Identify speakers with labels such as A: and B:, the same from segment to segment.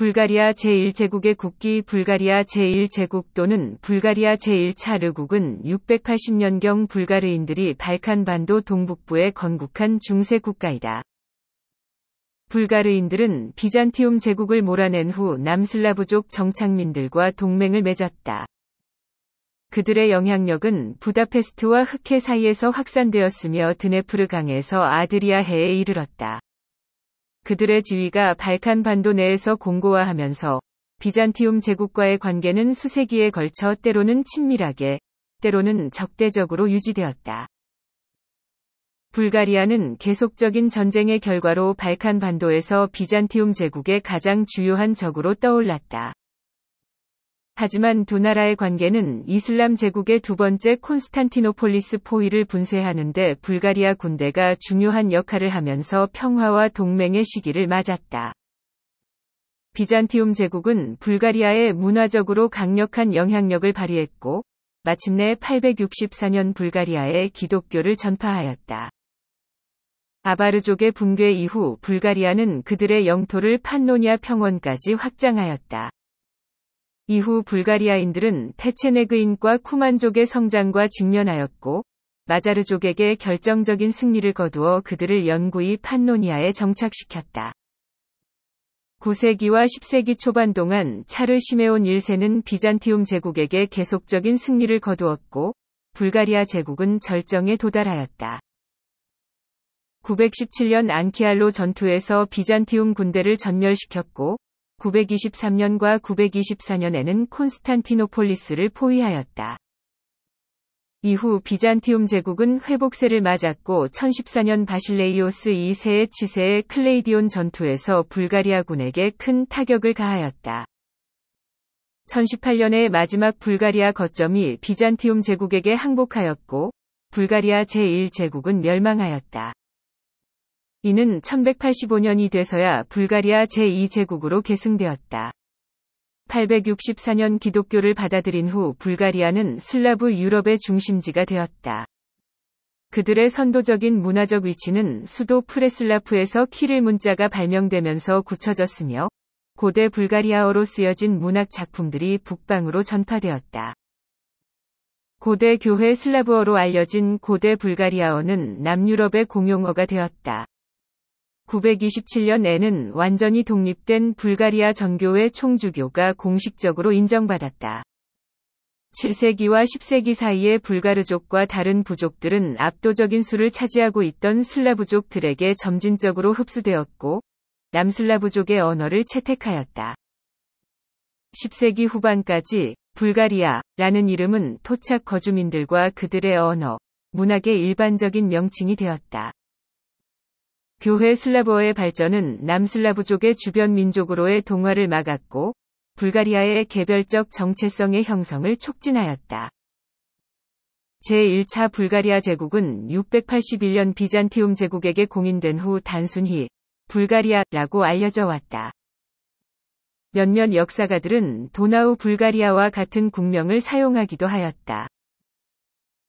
A: 불가리아 제1제국의 국기 불가리아 제1제국 또는 불가리아 제1차르국은 680년경 불가르인들이 발칸반도 동북부에 건국한 중세 국가이다. 불가르인들은 비잔티움 제국을 몰아낸 후 남슬라브족 정착민들과 동맹을 맺었다. 그들의 영향력은 부다페스트와 흑해 사이에서 확산되었으며 드네프르 강에서 아드리아해에 이르렀다. 그들의 지위가 발칸 반도 내에서 공고화하면서 비잔티움 제국과의 관계는 수세기에 걸쳐 때로는 친밀하게, 때로는 적대적으로 유지되었다. 불가리아는 계속적인 전쟁의 결과로 발칸 반도에서 비잔티움 제국의 가장 주요한 적으로 떠올랐다. 하지만 두 나라의 관계는 이슬람 제국의 두 번째 콘스탄티노폴리스 포위를 분쇄하는데 불가리아 군대가 중요한 역할을 하면서 평화와 동맹의 시기를 맞았다. 비잔티움 제국은 불가리아에 문화적으로 강력한 영향력을 발휘했고 마침내 864년 불가리아에 기독교를 전파하였다. 아바르족의 붕괴 이후 불가리아는 그들의 영토를 판노니아 평원까지 확장하였다. 이후 불가리아인들은 페체네그인과 쿠만족의 성장과 직면하였고 마자르족에게 결정적인 승리를 거두어 그들을 연구히 판노니아에 정착시켰다. 9세기와 10세기 초반 동안 차르 시메온 1세는 비잔티움 제국에게 계속적인 승리를 거두었고 불가리아 제국은 절정에 도달하였다. 917년 안키알로 전투에서 비잔티움 군대를 전멸시켰고 923년과 924년에는 콘스탄티노폴리스를 포위하였다. 이후 비잔티움 제국은 회복세를 맞았고 1014년 바실레이오스 2세의 치세의 클레이디온 전투에서 불가리아군에게 큰 타격을 가하였다. 1018년의 마지막 불가리아 거점이 비잔티움 제국에게 항복하였고 불가리아 제1제국은 멸망하였다. 이는 1185년이 돼서야 불가리아 제2제국으로 계승되었다. 864년 기독교를 받아들인 후 불가리아는 슬라브 유럽의 중심지가 되었다. 그들의 선도적인 문화적 위치는 수도 프레슬라프에서 키릴 문자가 발명되면서 굳혀졌으며 고대 불가리아어로 쓰여진 문학 작품들이 북방으로 전파되었다. 고대 교회 슬라브어로 알려진 고대 불가리아어는 남유럽의 공용어가 되었다. 927년에는 완전히 독립된 불가리아 정교회 총주교가 공식적으로 인정받았다. 7세기와 10세기 사이에 불가르족과 다른 부족들은 압도적인 수를 차지하고 있던 슬라브족들에게 점진적으로 흡수되었고 남슬라브족의 언어를 채택하였다. 10세기 후반까지 불가리아라는 이름은 토착 거주민들과 그들의 언어, 문학의 일반적인 명칭이 되었다. 교회 슬라브어의 발전은 남슬라브족의 주변 민족으로의 동화를 막았고 불가리아의 개별적 정체성의 형성을 촉진하였다. 제1차 불가리아 제국은 681년 비잔티움 제국에게 공인된 후 단순히 불가리아라고 알려져 왔다. 몇몇 역사가들은 도나우 불가리아와 같은 국명을 사용하기도 하였다.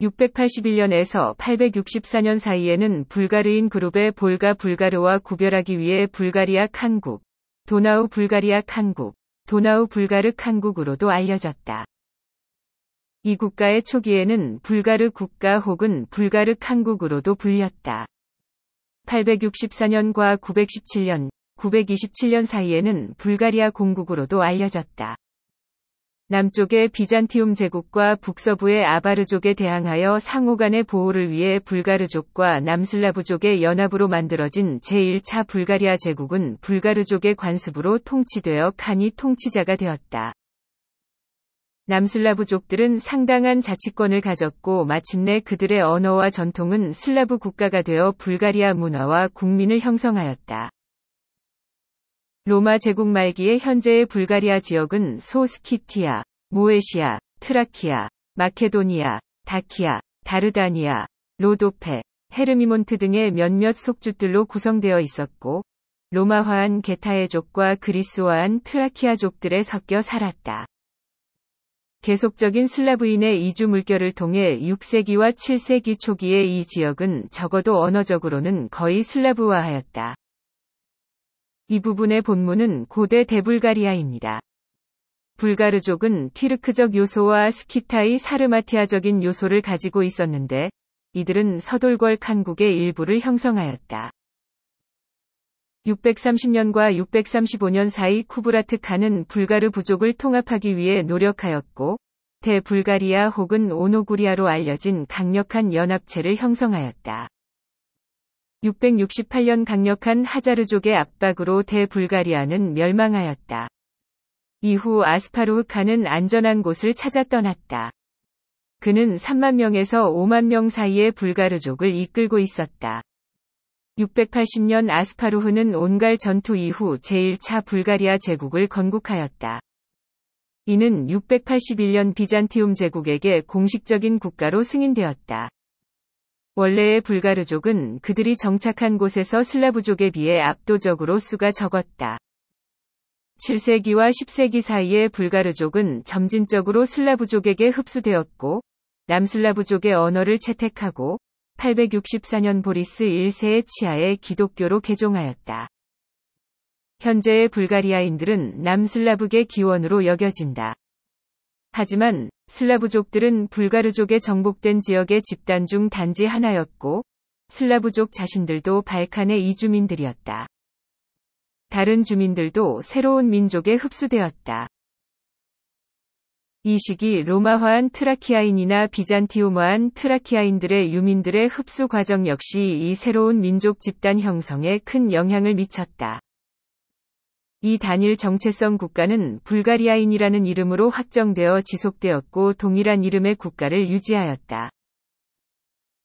A: 681년에서 864년 사이에는 불가르인 그룹의 볼가 불가르와 구별하기 위해 불가리아 칸국, 도나우 불가리아 칸국, 도나우 불가르 칸국으로도 알려졌다. 이 국가의 초기에는 불가르 국가 혹은 불가르 칸국으로도 불렸다. 864년과 917년, 927년 사이에는 불가리아 공국으로도 알려졌다. 남쪽의 비잔티움 제국과 북서부의 아바르족에 대항하여 상호간의 보호를 위해 불가르족과 남슬라브족의 연합으로 만들어진 제1차 불가리아 제국은 불가르족의 관습으로 통치되어 칸이 통치자가 되었다. 남슬라브족들은 상당한 자치권을 가졌고 마침내 그들의 언어와 전통은 슬라브 국가가 되어 불가리아 문화와 국민을 형성하였다. 로마 제국 말기에 현재의 불가리아 지역은 소스키티아, 모에시아, 트라키아, 마케도니아, 다키아, 다르다니아, 로도페, 헤르미몬트 등의 몇몇 속주들로 구성되어 있었고 로마화한 게타의족과 그리스화한 트라키아족들에 섞여 살았다. 계속적인 슬라브인의 이주 물결을 통해 6세기와 7세기 초기에 이 지역은 적어도 언어적으로는 거의 슬라브화하였다. 이 부분의 본문은 고대 대불가리아입니다. 불가르족은 티르크적 요소와 스키타이 사르마티아적인 요소를 가지고 있었는데 이들은 서돌궐 칸국의 일부를 형성하였다. 630년과 635년 사이 쿠브라트 칸은 불가르 부족을 통합하기 위해 노력하였고 대불가리아 혹은 오노구리아로 알려진 강력한 연합체를 형성하였다. 668년 강력한 하자르족의 압박으로 대불가리아는 멸망하였다. 이후 아스파로흐 칸은 안전한 곳을 찾아 떠났다. 그는 3만 명에서 5만 명 사이의 불가르족을 이끌고 있었다. 680년 아스파로흐는 온갈 전투 이후 제1차 불가리아 제국을 건국하였다. 이는 681년 비잔티움 제국에게 공식적인 국가로 승인되었다. 원래의 불가르족은 그들이 정착한 곳에서 슬라브족에 비해 압도적으로 수가 적었다. 7세기와 10세기 사이에 불가르족은 점진적으로 슬라브족에게 흡수되었고 남슬라브족의 언어를 채택하고 864년 보리스 1세의 치하에 기독교로 개종하였다. 현재의 불가리아인들은 남슬라브계 기원으로 여겨진다. 하지만 슬라브족들은 불가르족에 정복된 지역의 집단 중 단지 하나였고 슬라브족 자신들도 발칸의 이주민들이었다. 다른 주민들도 새로운 민족에 흡수되었다. 이 시기 로마화한 트라키아인이나 비잔티움화한 트라키아인들의 유민들의 흡수 과정 역시 이 새로운 민족 집단 형성에 큰 영향을 미쳤다. 이 단일 정체성 국가는 불가리아인이라는 이름으로 확정되어 지속되었고 동일한 이름의 국가를 유지하였다.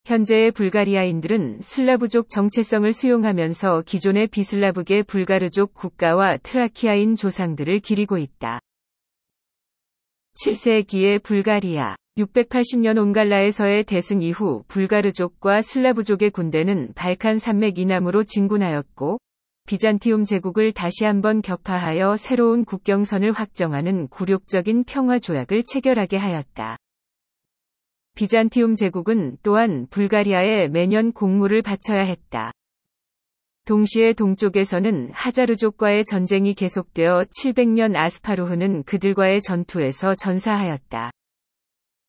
A: 현재의 불가리아인들은 슬라브족 정체성을 수용하면서 기존의 비슬라브계 불가르족 국가와 트라키아인 조상들을 기리고 있다. 7세기의 불가리아 680년 온갈라에서의 대승 이후 불가르족과 슬라브족의 군대는 발칸 산맥 이남으로 진군하였고 비잔티움 제국을 다시 한번 격파하여 새로운 국경선을 확정하는 굴욕적인 평화 조약을 체결하게 하였다. 비잔티움 제국은 또한 불가리아에 매년 공물을 바쳐야 했다. 동시에 동쪽에서는 하자르족과의 전쟁이 계속되어 700년 아스파루흐는 그들과의 전투에서 전사하였다.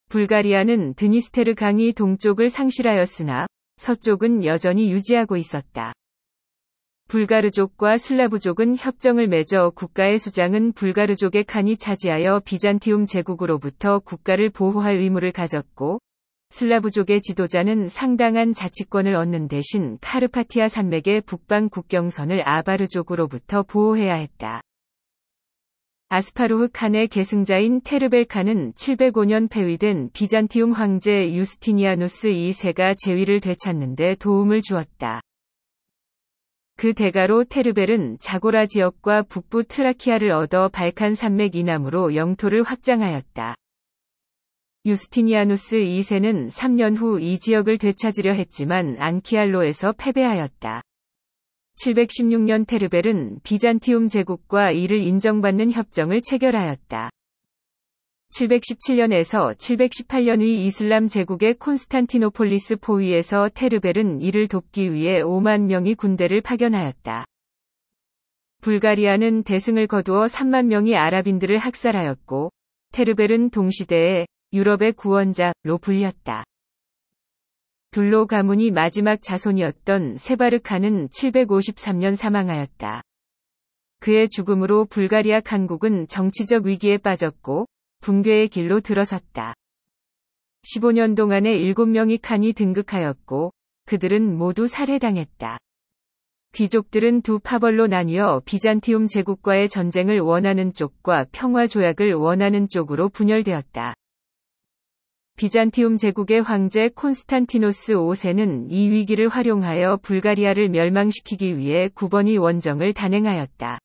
A: 불가리아는 드니스테르 강이 동쪽을 상실하였으나 서쪽은 여전히 유지하고 있었다. 불가르족과 슬라브족은 협정을 맺어 국가의 수장은 불가르족의 칸이 차지하여 비잔티움 제국으로부터 국가를 보호할 의무를 가졌고 슬라브족의 지도자는 상당한 자치권을 얻는 대신 카르파티아 산맥의 북방 국경선을 아바르족으로부터 보호해야 했다. 아스파루흐 칸의 계승자인 테르벨 칸은 705년 폐위된 비잔티움 황제 유스티니아누스 2세가 제위를 되찾는데 도움을 주었다. 그 대가로 테르벨은 자고라 지역과 북부 트라키아를 얻어 발칸 산맥 이남으로 영토를 확장하였다. 유스티니아누스 2세는 3년 후 이 지역을 되찾으려 했지만 안키알로에서 패배하였다. 716년 테르벨은 비잔티움 제국과 이를 인정받는 협정을 체결하였다. 717년에서 718년의 이슬람 제국의 콘스탄티노폴리스 포위에서 테르벨은 이를 돕기 위해 5만 명의 군대를 파견하였다. 불가리아는 대승을 거두어 3만 명의 아랍인들을 학살하였고 테르벨은 동시대에 유럽의 구원자로 불렸다. 둘로 가문이 마지막 자손이었던 세바르카는 753년 사망하였다. 그의 죽음으로 불가리아 강국은 정치적 위기에 빠졌고 붕괴의 길로 들어섰다. 15년 동안에 7명이 칸이 등극하였고 그들은 모두 살해당했다. 귀족들은 두 파벌로 나뉘어 비잔티움 제국과의 전쟁을 원하는 쪽과 평화 조약을 원하는 쪽으로 분열되었다. 비잔티움 제국의 황제 콘스탄티노스 5세는 이 위기를 활용하여 불가리아를 멸망시키기 위해 9번이 원정을 단행하였다.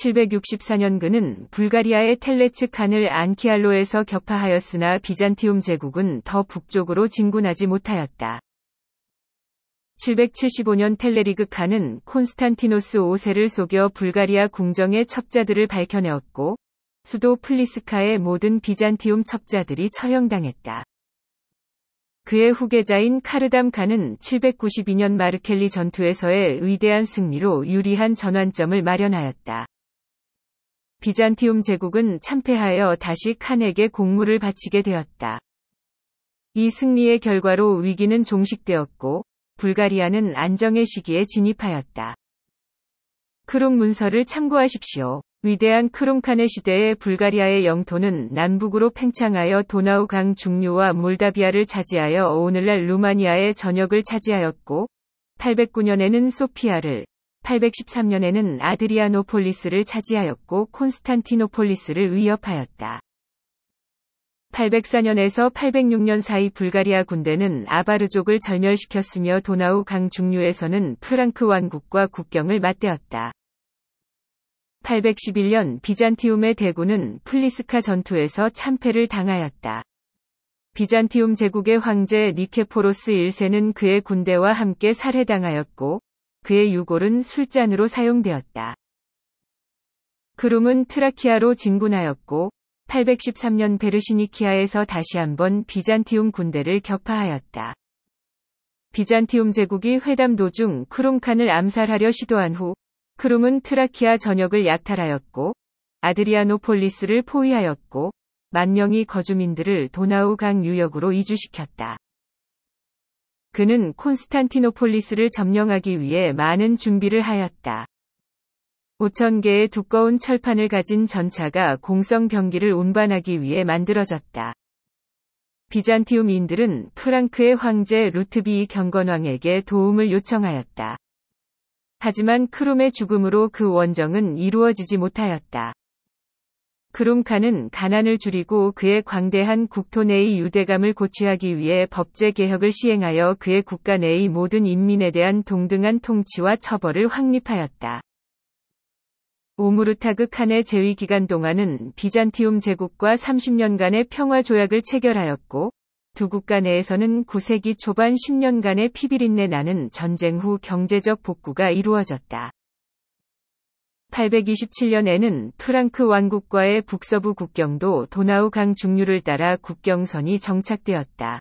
A: 764년 그는 불가리아의 텔레츠 칸을 안키알로에서 격파하였으나 비잔티움 제국은 더 북쪽으로 진군하지 못하였다. 775년 텔레리그 칸은 콘스탄티노스 5세를 속여 불가리아 궁정의 첩자들을 밝혀내었고 수도 플리스카의 모든 비잔티움 첩자들이 처형당했다. 그의 후계자인 카르담 칸은 792년 마르켈리 전투에서의 위대한 승리로 유리한 전환점을 마련하였다. 비잔티움 제국은 참패하여 다시 칸에게 공물을 바치게 되었다. 이 승리의 결과로 위기는 종식되었고 불가리아는 안정의 시기에 진입하였다. 크롱 문서를 참고하십시오. 위대한 크롱칸의 시대에 불가리아의 영토는 남북으로 팽창하여 도나우강 중류와 몰다비아를 차지하여 오늘날 루마니아의 전역을 차지하였고 809년에는 소피아를 813년에는 아드리아노폴리스를 차지하였고 콘스탄티노폴리스를 위협하였다. 804년에서 806년 사이 불가리아 군대는 아바르족을 절멸시켰으며 도나우 강 중류에서는 프랑크 왕국과 국경을 맞대었다. 811년 비잔티움의 대군은 플리스카 전투에서 참패를 당하였다. 비잔티움 제국의 황제 니케포로스 1세는 그의 군대와 함께 살해당하였고 그의 유골은 술잔으로 사용되었다. 크룸은 트라키아로 진군하였고 813년 베르시니키아에서 다시 한번 비잔티움 군대를 격파하였다. 비잔티움 제국이 회담 도중 크룸칸을 암살하려 시도한 후 크룸은 트라키아 전역을 약탈하였고 아드리아노폴리스를 포위하였고 만명이 거주민들을 도나우강 유역으로 이주시켰다. 그는 콘스탄티노폴리스를 점령하기 위해 많은 준비를 하였다. 5 0 0 0 개의 두꺼운 철판을 가진 전차가 공성 병기를 운반하기 위해 만들어졌다. 비잔티움인들은 프랑크의 황제 루트비 경건왕에게 도움을 요청하였다. 하지만 크롬의 죽음으로 그 원정은 이루어지지 못하였다. 그룸카는 가난을 줄이고 그의 광대한 국토 내의 유대감을 고취하기 위해 법제 개혁을 시행하여 그의 국가 내의 모든 인민에 대한 동등한 통치와 처벌을 확립하였다. 오무르타그 칸의 재위 기간 동안은 비잔티움 제국과 30년간의 평화 조약을 체결하였고 두 국가 내에서는 9세기 초반 10년간의 피비린내 나는 전쟁 후 경제적 복구가 이루어졌다. 1827년에는 프랑크 왕국과의 북서부 국경도 도나우강 중류를 따라 국경선이 정착되었다.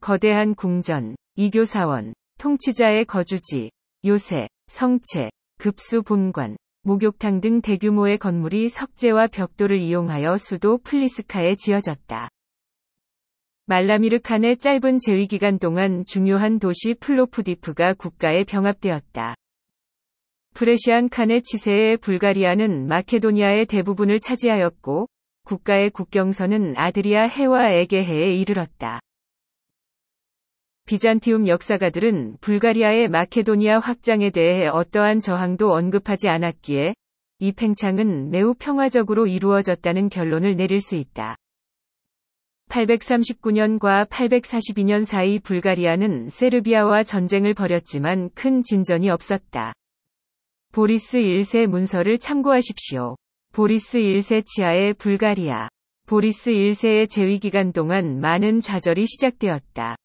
A: 거대한 궁전, 이교사원, 통치자의 거주지, 요새, 성채 급수 본관, 목욕탕 등 대규모의 건물이 석재와 벽돌을 이용하여 수도 플리스카에 지어졌다. 말라미르 칸의 짧은 제위 기간 동안 중요한 도시 플로프디프가 국가에 병합되었다. 프레시안 칸의 치세에 불가리아는 마케도니아의 대부분을 차지하였고 국가의 국경선은 아드리아 해와 에게해에 이르렀다. 비잔티움 역사가들은 불가리아의 마케도니아 확장에 대해 어떠한 저항도 언급하지 않았기에 이 팽창은 매우 평화적으로 이루어졌다는 결론을 내릴 수 있다. 839년과 842년 사이 불가리아는 세르비아와 전쟁을 벌였지만 큰 진전이 없었다. 보리스 1세 문서를 참고하십시오. 보리스 1세 치하의 불가리아. 보리스 1세의 재위 기간 동안 많은 좌절이 시작되었다.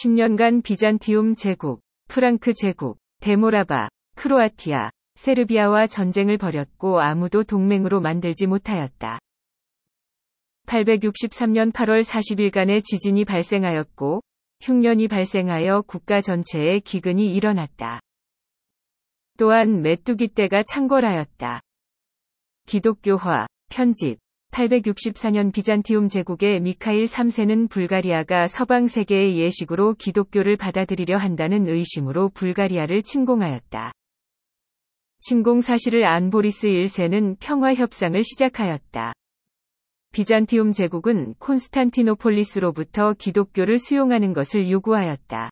A: 10년간 비잔티움 제국, 프랑크 제국, 데모라바, 크로아티아, 세르비아와 전쟁을 벌였고 아무도 동맹으로 만들지 못하였다. 863년 8월 40일간의 지진이 발생하였고 흉년이 발생하여 국가 전체에 기근이 일어났다. 또한 메뚜기 떼가 창궐하였다. 기독교화, 편집. 864년 비잔티움 제국의 미카일 3세는 불가리아가 서방 세계의 예식으로 기독교를 받아들이려 한다는 의심으로 불가리아를 침공하였다. 침공 사실을 안 보리스 1세는 평화 협상을 시작하였다. 비잔티움 제국은 콘스탄티노폴리스로부터 기독교를 수용하는 것을 요구하였다.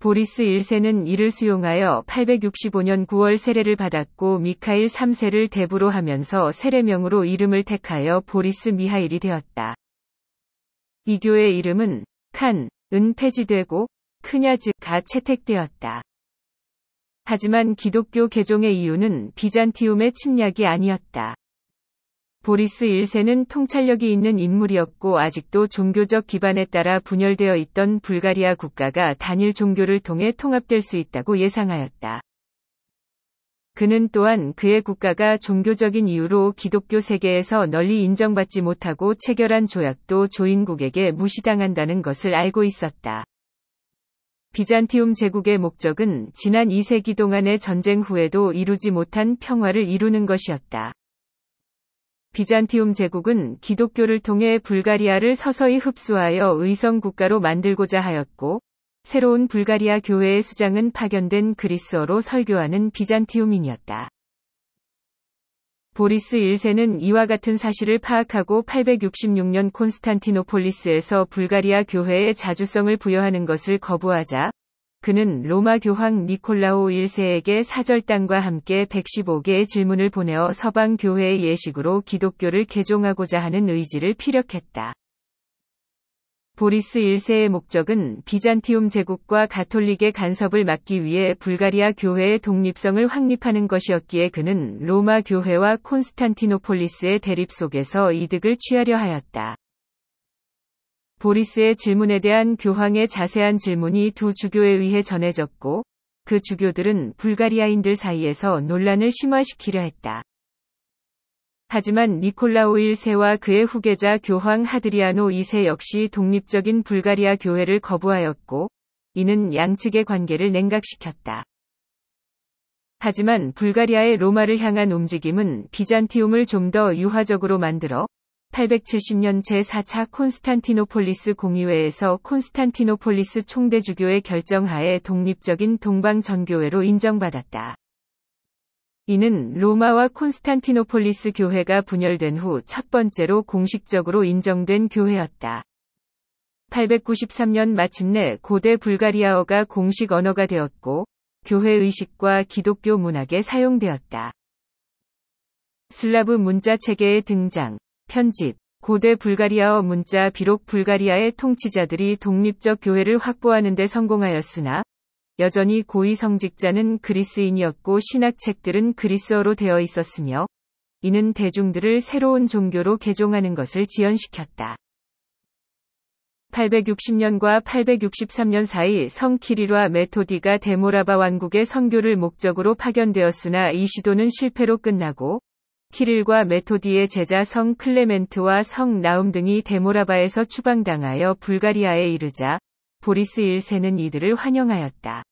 A: 보리스 1세는 이를 수용하여 865년 9월 세례를 받았고 미카일 3세를 대부로 하면서 세례명으로 이름을 택하여 보리스 미하일이 되었다. 이교의 이름은 칸, 은 폐지되고 크냐즈가 채택되었다. 하지만 기독교 개종의 이유는 비잔티움의 침략이 아니었다. 보리스 1세는 통찰력이 있는 인물이었고 아직도 종교적 기반에 따라 분열되어 있던 불가리아 국가가 단일 종교를 통해 통합될 수 있다고 예상하였다. 그는 또한 그의 국가가 종교적인 이유로 기독교 세계에서 널리 인정받지 못하고 체결한 조약도 조인국에게 무시당한다는 것을 알고 있었다. 비잔티움 제국의 목적은 지난 2세기 동안의 전쟁 후에도 이루지 못한 평화를 이루는 것이었다. 비잔티움 제국은 기독교를 통해 불가리아를 서서히 흡수하여 의성 국가로 만들고자 하였고 새로운 불가리아 교회의 수장은 파견된 그리스어로 설교하는 비잔티움인이었다. 보리스 1세는 이와 같은 사실을 파악하고 866년 콘스탄티노폴리스에서 불가리아 교회에 자주성을 부여하는 것을 거부하자 그는 로마 교황 니콜라오 1세에게 사절단과 함께 115개의 질문을 보내어 서방 교회의 예식으로 기독교를 개종하고자 하는 의지를 피력했다. 보리스 1세의 목적은 비잔티움 제국과 가톨릭의 간섭을 막기 위해 불가리아 교회의 독립성을 확립하는 것이었기에 그는 로마 교회와 콘스탄티노폴리스의 대립 속에서 이득을 취하려 하였다. 보리스의 질문에 대한 교황의 자세한 질문이 두 주교에 의해 전해졌고 그 주교들은 불가리아인들 사이에서 논란을 심화시키려 했다. 하지만 니콜라오 1세와 그의 후계자 교황 하드리아노 2세 역시 독립적인 불가리아 교회를 거부하였고 이는 양측의 관계를 냉각시켰다. 하지만 불가리아의 로마를 향한 움직임은 비잔티움을 좀 더 유화적으로 만들어 8 7 0년 제4차 콘스탄티노폴리스 공의회에서 콘스탄티노폴리스 총대주교의 결정하에 독립적인 동방전교회로 인정받았다. 이는 로마와 콘스탄티노폴리스 교회가 분열된 후 첫 번째로 공식적으로 인정된 교회였다. 893년 마침내 고대 불가리아어가 공식 언어가 되었고 교회 의식과 기독교 문학에 사용되었다. 슬라브 문자 체계의 등장, 편집, 고대 불가리아어 문자 비록 불가리아의 통치자들이 독립적 교회를 확보하는 데 성공하였으나 여전히 고위 성직자는 그리스인이었고 신학책들은 그리스어로 되어 있었으며 이는 대중들을 새로운 종교로 개종하는 것을 지연시켰다. 860년과 863년 사이 성 키리와 메토디가 데모라바 왕국의 선교를 목적으로 파견되었으나 이 시도는 실패로 끝나고 키릴과 메토디의 제자 성 클레멘트와 성 나움 등이 데모라바에서 추방당하여 불가리아에 이르자 보리스 1세는 이들을 환영하였다.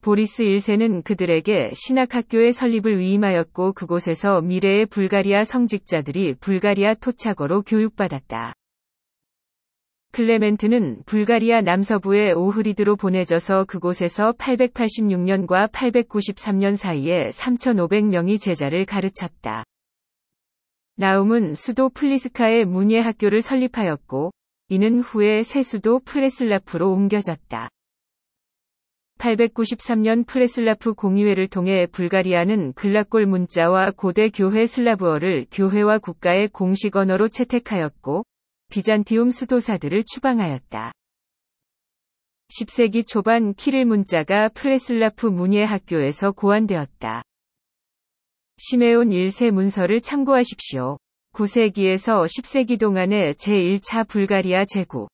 A: 보리스 1세는 그들에게 신학학교의 설립을 위임하였고 그곳에서 미래의 불가리아 성직자들이 불가리아 토착어로 교육받았다. 클레멘트는 불가리아 남서부의 오흐리드로 보내져서 그곳에서 886년과 893년 사이에 3,500명이 제자를 가르쳤다. 나움은 수도 플리스카의 문예 학교를 설립하였고, 이는 후에 새 수도 플레슬라프로 옮겨졌다. 893년 프레슬라프 공의회를 통해 불가리아는 글라골 문자와 고대 교회 슬라브어를 교회와 국가의 공식 언어로 채택하였고, 비잔티움 수도사들을 추방하였다. 10세기 초반 키릴 문자가 프레슬라프 문예 학교에서 고안되었다. 시메온 1세 문서를 참고하십시오. 9세기에서 10세기 동안의 제1차 불가리아 제국.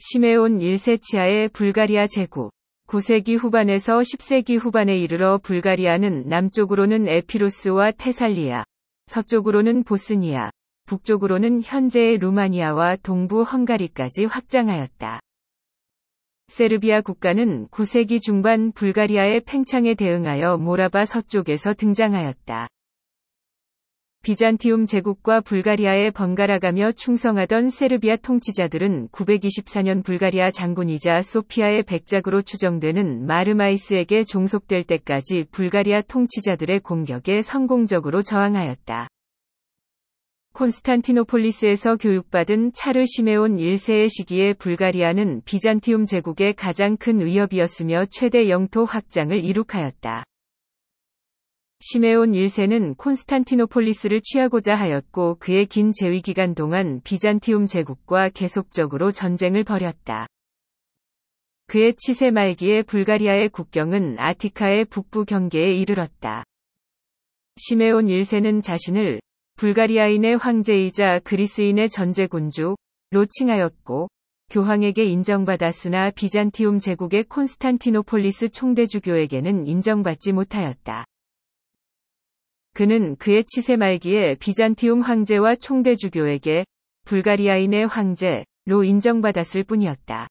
A: 시메온 1세 치하의 불가리아 제국. 9세기 후반에서 10세기 후반에 이르러 불가리아는 남쪽으로는 에피로스와 테살리아, 서쪽으로는 보스니아, 북쪽으로는 현재의 루마니아와 동부 헝가리까지 확장하였다. 세르비아 국가는 9세기 중반 불가리아의 팽창에 대응하여 모라바 서쪽에서 등장하였다. 비잔티움 제국과 불가리아에 번갈아가며 충성하던 세르비아 통치자들은 924년 불가리아 장군이자 소피아의 백작으로 추정되는 마르마이스에게 종속될 때까지 불가리아 통치자들의 공격에 성공적으로 저항하였다. 콘스탄티노폴리스에서 교육받은 차르 시메온 1세의 시기에 불가리아는 비잔티움 제국의 가장 큰 위협이었으며 최대 영토 확장을 이룩하였다. 시메온 1세는 콘스탄티노폴리스를 취하고자 하였고 그의 긴 재위 기간 동안 비잔티움 제국과 계속적으로 전쟁을 벌였다. 그의 치세 말기에 불가리아의 국경은 아티카의 북부 경계에 이르렀다. 시메온 1세는 자신을 불가리아인의 황제이자 그리스인의 전제군주로 칭하였고 교황에게 인정받았으나 비잔티움 제국의 콘스탄티노폴리스 총대주교에게는 인정받지 못하였다. 그는 그의 치세 말기에 비잔티움 황제와 총대주교에게 불가리아인의 황제로 인정받았을 뿐이었다.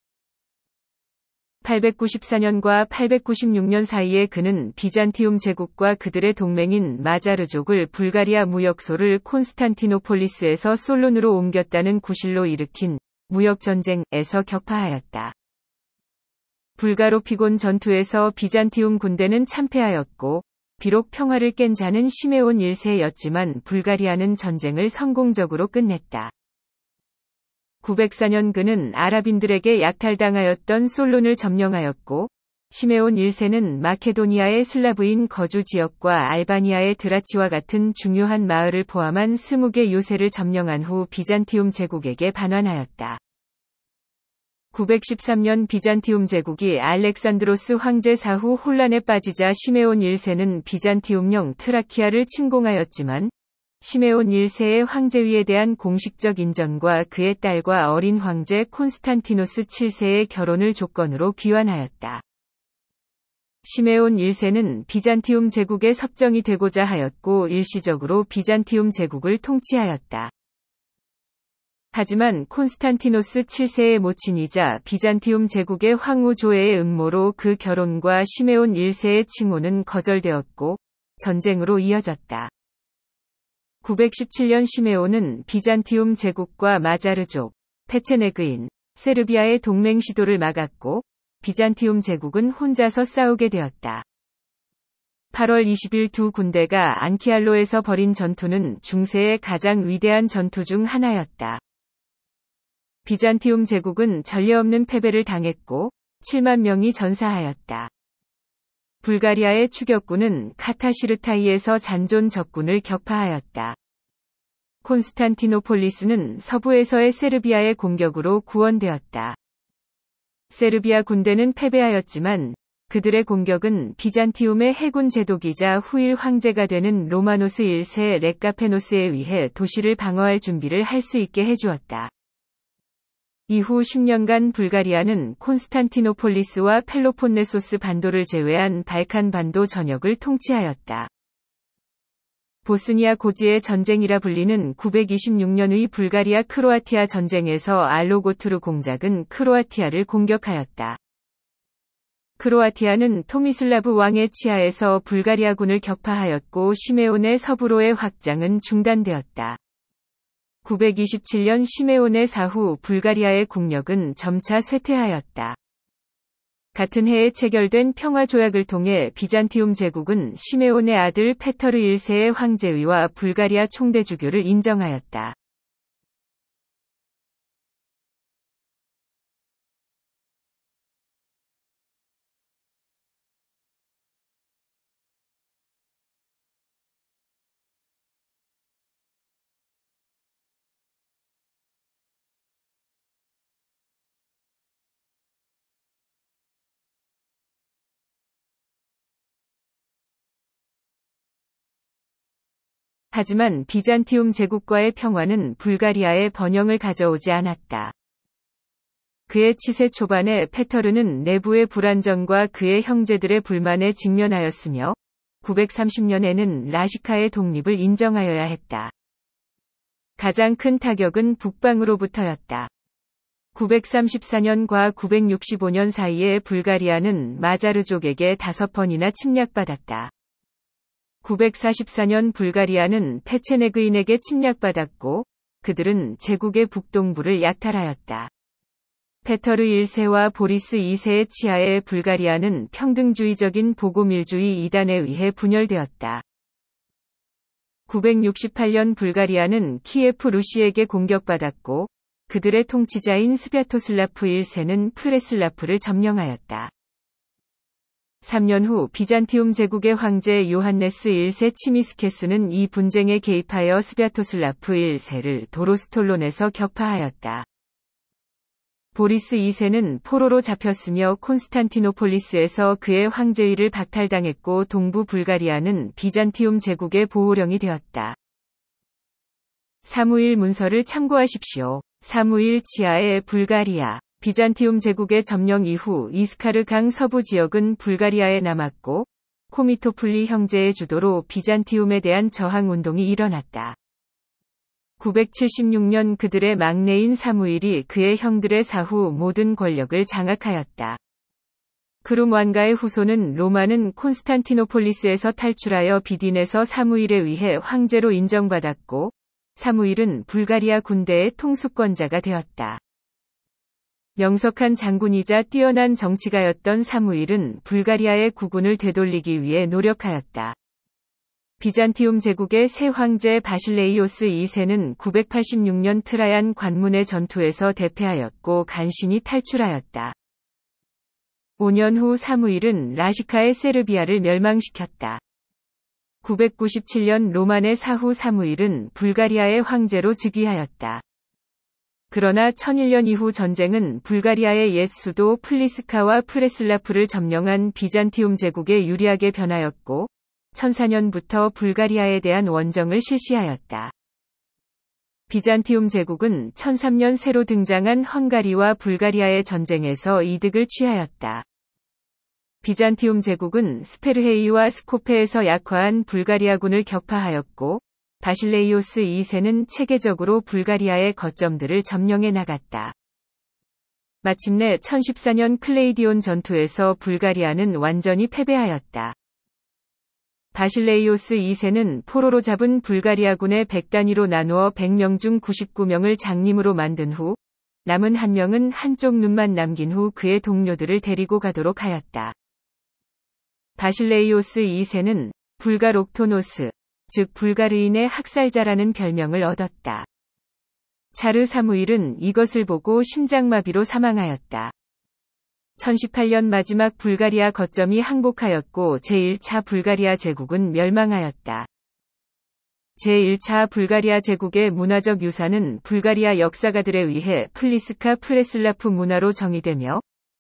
A: 894년과 896년 사이에 그는 비잔티움 제국과 그들의 동맹인 마자르족을 불가리아 무역소를 콘스탄티노폴리스에서 솔론으로 옮겼다는 구실로 일으킨 무역전쟁에서 격파하였다. 불가로피곤 전투에서 비잔티움 군대는 참패하였고 비록 평화를 깬 자는 심해온일세였지만 불가리아는 전쟁을 성공적으로 끝냈다. 904년 그는 아랍인들에게 약탈당하였던 솔론을 점령하였고 시메온 1세는 마케도니아의 슬라브인 거주 지역과 알바니아의 드라치와 같은 중요한 마을을 포함한 20개 요새를 점령한 후 비잔티움 제국에게 반환하였다. 913년 비잔티움 제국이 알렉산드로스 황제 사후 혼란에 빠지자 시메온 1세는 비잔티움령 트라키아를 침공하였지만 시메온 1세의 황제위에 대한 공식적 인정과 그의 딸과 어린 황제 콘스탄티노스 7세의 결혼을 조건으로 귀환하였다. 시메온 1세는 비잔티움 제국의 섭정이 되고자 하였고 일시적으로 비잔티움 제국을 통치하였다. 하지만 콘스탄티노스 7세의 모친이자 비잔티움 제국의 황후 조예의 음모로 그 결혼과 시메온 1세의 칭호는 거절되었고 전쟁으로 이어졌다. 917년 시메오는 비잔티움 제국과 마자르족, 페체네그인, 세르비아의 동맹 시도를 막았고 비잔티움 제국은 혼자서 싸우게 되었다. 8월 20일 두 군대가 안키알로에서 벌인 전투는 중세의 가장 위대한 전투 중 하나였다. 비잔티움 제국은 전례 없는 패배를 당했고 7만 명이 전사하였다. 불가리아의 추격군은 카타시르타이에서 잔존 적군을 격파하였다. 콘스탄티노폴리스는 서부에서의 세르비아의 공격으로 구원되었다. 세르비아 군대는 패배하였지만 그들의 공격은 비잔티움의 해군 제독이자 후일 황제가 되는 로마노스 1세 레카페노스에 의해 도시를 방어할 준비를 할 수 있게 해주었다. 이후 10년간 불가리아는 콘스탄티노폴리스와 펠로폰네소스 반도를 제외한 발칸 반도 전역을 통치하였다. 보스니아 고지의 전쟁이라 불리는 926년의 불가리아 크로아티아 전쟁에서 알로고트르 공작은 크로아티아를 공격하였다. 크로아티아는 토미슬라브 왕의 치하에서 불가리아군을 격파하였고 시메온의 서부로의 확장은 중단되었다. 927년 시메온의 사후 불가리아의 국력은 점차 쇠퇴하였다. 같은 해에 체결된 평화조약을 통해 비잔티움 제국은 시메온의 아들 페터르 1세의 황제위와 불가리아 총대주교를 인정하였다. 하지만 비잔티움 제국과의 평화는 불가리아의 번영을 가져오지 않았다. 그의 치세 초반에 페터르는 내부의 불안정과 그의 형제들의 불만에 직면하였으며 930년에는 라시카의 독립을 인정하여야 했다. 가장 큰 타격은 북방으로부터였다. 934년과 965년 사이에 불가리아는 마자르족에게 다섯 번이나 침략받았다. 944년 불가리아는 페체네그인에게 침략받았고 그들은 제국의 북동부를 약탈하였다. 페터르 1세와 보리스 2세의 치하에 불가리아는 평등주의적인 보고밀주의 이단에 의해 분열되었다. 968년 불가리아는 키예프 루시에게 공격받았고 그들의 통치자인 스비아토슬라프 1세는 프레슬라프를 점령하였다. 3년 후 비잔티움 제국의 황제 요한네스 1세 치미스케스는 이 분쟁에 개입하여 스비아토슬라프 1세를 도로스톨론에서 격파하였다. 보리스 2세는 포로로 잡혔으며 콘스탄티노폴리스에서 그의 황제위를 박탈당했고 동부 불가리아는 비잔티움 제국의 보호령이 되었다. 사무일 문서를 참고하십시오. 사무일 치하의 불가리아 비잔티움 제국의 점령 이후 이스카르 강 서부 지역은 불가리아에 남았고 코미토플리 형제의 주도로 비잔티움에 대한 저항 운동이 일어났다. 976년 그들의 막내인 사무일이 그의 형들의 사후 모든 권력을 장악하였다. 그룹 왕가의 후손은 로마는 콘스탄티노폴리스에서 탈출하여 비딘에서 사무일에 의해 황제로 인정받았고 사무일은 불가리아 군대의 통수권자가 되었다. 명석한 장군이자 뛰어난 정치가였던 사무일은 불가리아의 국운을 되돌리기 위해 노력하였다. 비잔티움 제국의 새 황제 바실레이오스 2세는 986년 트라얀 관문의 전투에서 대패하였고 간신히 탈출하였다. 5년 후 사무일은 라시카의 세르비아를 멸망시켰다. 997년 로만의 사후 사무일은 불가리아의 황제로 즉위하였다. 그러나 1001년 이후 전쟁은 불가리아의 옛 수도 플리스카와 프레슬라프를 점령한 비잔티움 제국에 유리하게 변하였고 1004년부터 불가리아에 대한 원정을 실시하였다. 비잔티움 제국은 1003년 새로 등장한 헝가리와 불가리아의 전쟁에서 이득을 취하였다. 비잔티움 제국은 스페르헤이와 스코페에서 약화한 불가리아군을 격파하였고 바실레이오스 2세는 체계적으로 불가리아의 거점들을 점령해 나갔다. 마침내 1014년 클레이디온 전투에서 불가리아는 완전히 패배하였다. 바실레이오스 2세는 포로로 잡은 불가리아군의 100단위로 나누어 100명 중 99명을 장님으로 만든 후 남은 한 명은 한쪽 눈만 남긴 후 그의 동료들을 데리고 가도록 하였다. 바실레이오스 2세는 불가 록토노스, 즉 불가르인의 학살자라는 별명을 얻었다. 자르 사무일은 이것을 보고 심장마비로 사망하였다. 1018년 마지막 불가리아 거점이 항복하였고 제1차 불가리아 제국은 멸망하였다. 제1차 불가리아 제국의 문화적 유산은 불가리아 역사가들에 의해 플리스카 플레슬라프 문화로 정의되며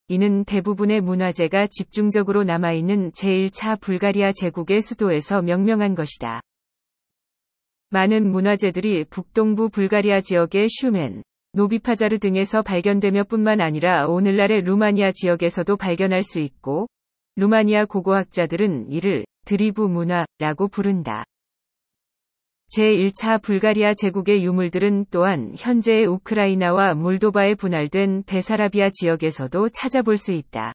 A: 이는 대부분의 문화재가 집중적으로 남아있는 제1차 불가리아 제국의 수도에서 명명한 것이다. 많은 문화재들이 북동부 불가리아 지역의 슈멘, 노비파자르 등에서 발견되며 뿐만 아니라 오늘날의 루마니아 지역에서도 발견할 수 있고, 루마니아 고고학자들은 이를 드리브 문화라고 부른다. 제1차 불가리아 제국의 유물들은 또한 현재의 우크라이나와 몰도바에 분할된 베사라비아 지역에서도 찾아볼 수 있다.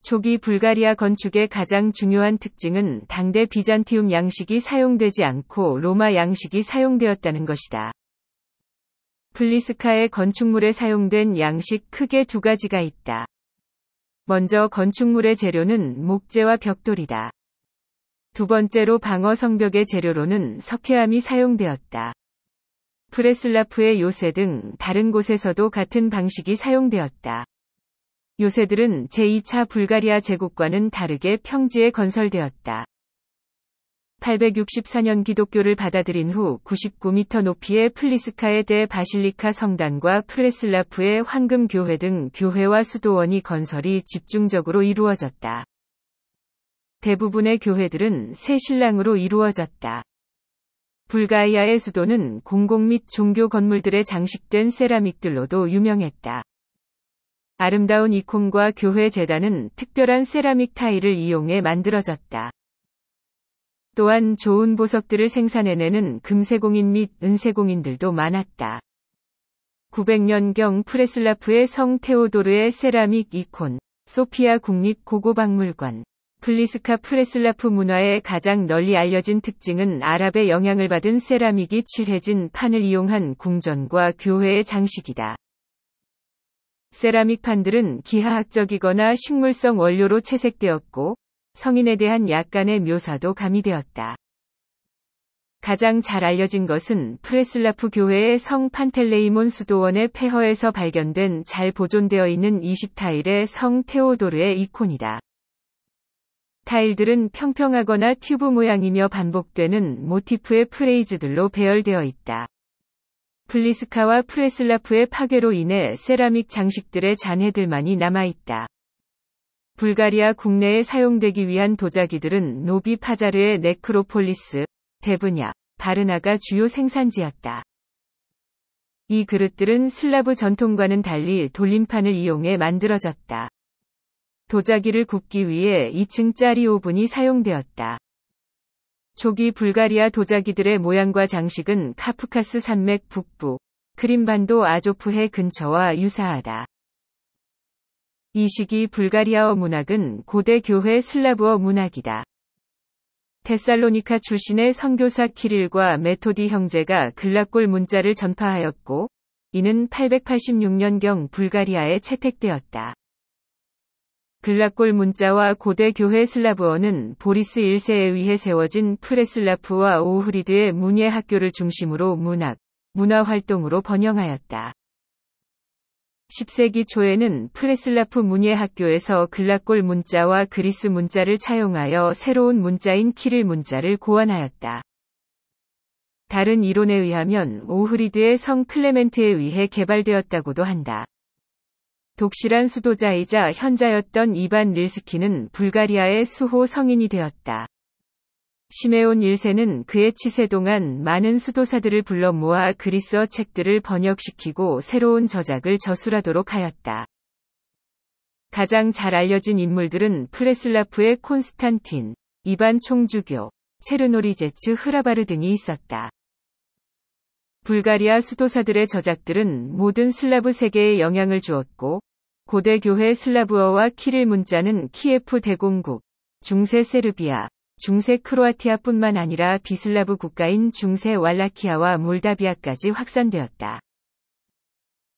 A: 초기 불가리아 건축의 가장 중요한 특징은 당대 비잔티움 양식이 사용되지 않고 로마 양식이 사용되었다는 것이다. 플리스카의 건축물에 사용된 양식 크게 두 가지가 있다. 먼저 건축물의 재료는 목재와 벽돌이다. 두 번째로 방어 성벽의 재료로는 석회암이 사용되었다. 프레슬라프의 요새 등 다른 곳에서도 같은 방식이 사용되었다. 요새들은 제2차 불가리아 제국과는 다르게 평지에 건설되었다. 864년 기독교를 받아들인 후 99m 높이의 플리스카에 대해 바실리카 성당과 프레슬라프의 황금교회 등 교회와 수도원이 건설이 집중적으로 이루어졌다. 대부분의 교회들은 새 신랑으로 이루어졌다. 불가이아의 수도는 공공 및 종교 건물들에 장식된 세라믹들로도 유명했다. 아름다운 이콘과 교회 재단은 특별한 세라믹 타일을 이용해 만들어졌다. 또한 좋은 보석들을 생산해내는 금세공인 및 은세공인들도 많았다. 900년경 프레슬라프의 성 테오도르의 세라믹 이콘, 소피아 국립 고고박물관, 플리스카 프레슬라프 문화의 가장 널리 알려진 특징은 아랍의 영향을 받은 세라믹이 칠해진 판을 이용한 궁전과 교회의 장식이다. 세라믹 판들은 기하학적이거나 식물성 원료로 채색되었고 성인에 대한 약간의 묘사도 가미되었다. 가장 잘 알려진 것은 프레슬라프 교회의 성 판텔레이몬 수도원의 폐허에서 발견된 잘 보존되어 있는 20타일의 성 테오도르의 이콘이다. 타일들은 평평하거나 튜브 모양이며 반복되는 모티프의 프레이즈들로 배열되어 있다. 플리스카와 프레슬라프의 파괴로 인해 세라믹 장식들의 잔해들만이 남아있다. 불가리아 국내에 사용되기 위한 도자기들은 노비 파자르의 네크로폴리스, 데브냐, 바르나가 주요 생산지였다. 이 그릇들은 슬라브 전통과는 달리 돌림판을 이용해 만들어졌다. 도자기를 굽기 위해 2층짜리 오븐이 사용되었다. 초기 불가리아 도자기들의 모양과 장식은 카프카스 산맥 북부, 그림반도 아조프해 근처와 유사하다. 이 시기 불가리아어 문학은 고대 교회 슬라브어 문학이다. 테살로니카 출신의 선교사 키릴과 메토디 형제가 글라골 문자를 전파하였고, 이는 886년경 불가리아에 채택되었다. 글라골 문자와 고대 교회 슬라브어는 보리스 1세에 의해 세워진 프레슬라프와 오후리드의 문예 학교를 중심으로 문학, 문화 활동으로 번영하였다. 10세기 초에는 프레슬라프 문예 학교에서 글라골 문자와 그리스 문자를 차용하여 새로운 문자인 키릴 문자를 고안하였다. 다른 이론에 의하면 오후리드의성 클레멘트에 의해 개발되었다고도 한다. 독실한 수도자이자 현자였던 이반 릴스키는 불가리아의 수호 성인이 되었다. 시메온 1세는 그의 치세 동안 많은 수도사들을 불러 모아 그리스어 책들을 번역시키고 새로운 저작을 저술하도록 하였다. 가장 잘 알려진 인물들은 프레슬라프의 콘스탄틴, 이반 총주교, 체르노리제츠 흐라바르 등이 있었다. 불가리아 수도사들의 저작들은 모든 슬라브 세계에 영향을 주었고 고대 교회 슬라브어와 키릴 문자는 키예프 대공국, 중세 세르비아, 중세 크로아티아뿐만 아니라 비슬라브 국가인 중세 왈라키아와 몰다비아까지 확산되었다.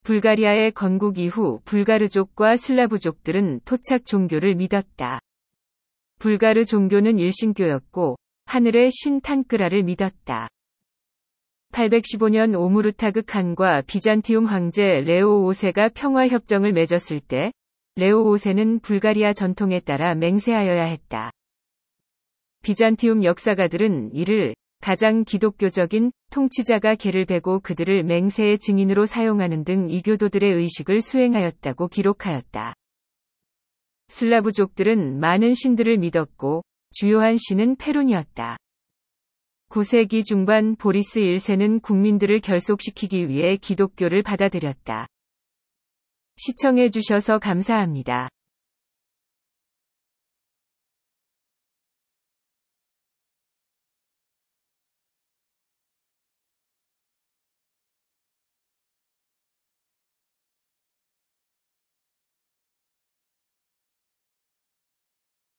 A: 불가리아의 건국 이후 불가르족과 슬라브족들은 토착 종교를 믿었다. 불가르 종교는 일신교였고 하늘의 신 탄크라를 믿었다. 815년 오무르타그 칸과 비잔티움 황제 레오 5세가 평화협정을 맺었을 때 레오 5세는 불가리아 전통에 따라 맹세하여야 했다. 비잔티움 역사가들은 이를 가장 기독교적인 통치자가 개를 베고 그들을 맹세의 증인으로 사용하는 등 이교도들의 의식을 수행하였다고 기록하였다. 슬라브족들은 많은 신들을 믿었고 주요한 신은 페론이었다 9세기 중반 보리스 1세는 국민들을 결속시키기 위해 기독교를 받아들였다. 시청해주셔서 감사합니다.